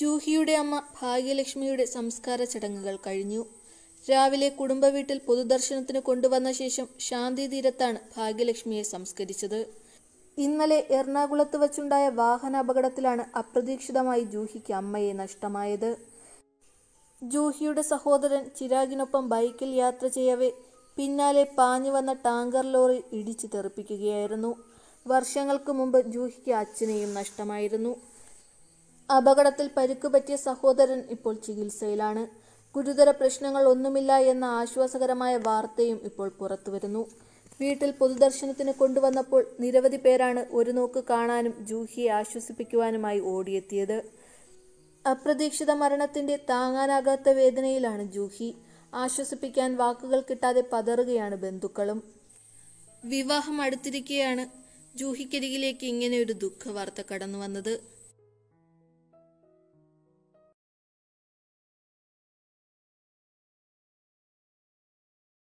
ജൂഹിയുടെ അമ്മ ഭാഗ്യലക്ഷ്മിയുടെ സംസ്കാര ചടങ്ങുകൾ കഴിഞ്ഞു രാവിലെ കുടുംബ വീട്ടിൽ പൊതുദർശനത്തിന് കൊണ്ടുവന്ന ശേഷം ശാന്തി തീരത്താണ് ഭാഗ്യലക്ഷ്മിയെ സംസ്കരിച്ചത് ഇന്നലെ എറണാകുളത്ത് വച്ചുണ്ടായ വാഹനാപകടത്തിലാണ് അപ്രതീക്ഷിതമായി ജൂഹിക്ക് അമ്മയെ നഷ്ടമായത് ജൂഹിയുടെ സഹോദരൻ ചിരാഗിനൊപ്പം ബൈക്കിൽ യാത്ര ചെയ്യവേ പിന്നാലെ പാഞ്ഞു വന്ന ടാങ്കർ ലോറി ഇടിച്ചു തെറിപ്പിക്കുകയായിരുന്നു വർഷങ്ങൾക്ക് മുമ്പ് ജൂഹിക്ക് അച്ഛനെയും നഷ്ടമായിരുന്നു അപകടത്തിൽ പരുക്കുപറ്റിയ സഹോദരൻ ഇപ്പോൾ ചികിത്സയിലാണ് ഗുരുതര പ്രശ്നങ്ങൾ ഒന്നുമില്ല എന്ന ആശ്വാസകരമായ വാർത്തയും ഇപ്പോൾ പുറത്തുവരുന്നു വീട്ടിൽ പൊതുദർശനത്തിന് കൊണ്ടുവന്നപ്പോൾ നിരവധി പേരാണ് ഒരു നോക്ക് കാണാനും ജൂഹിയെ ആശ്വസിപ്പിക്കുവാനുമായി ഓടിയെത്തിയത് അപ്രതീക്ഷിത മരണത്തിന്റെ താങ്ങാനാകാത്ത വേദനയിലാണ് ജൂഹി ആശ്വസിപ്പിക്കാൻ വാക്കുകൾ കിട്ടാതെ പതറുകയാണ് ബന്ധുക്കളും വിവാഹം അടുത്തിരിക്കുകയാണ് ജൂഹിക്കരികിലേക്ക് ഇങ്ങനെ ഒരു ദുഃഖവാർത്ത കടന്നു വന്നത്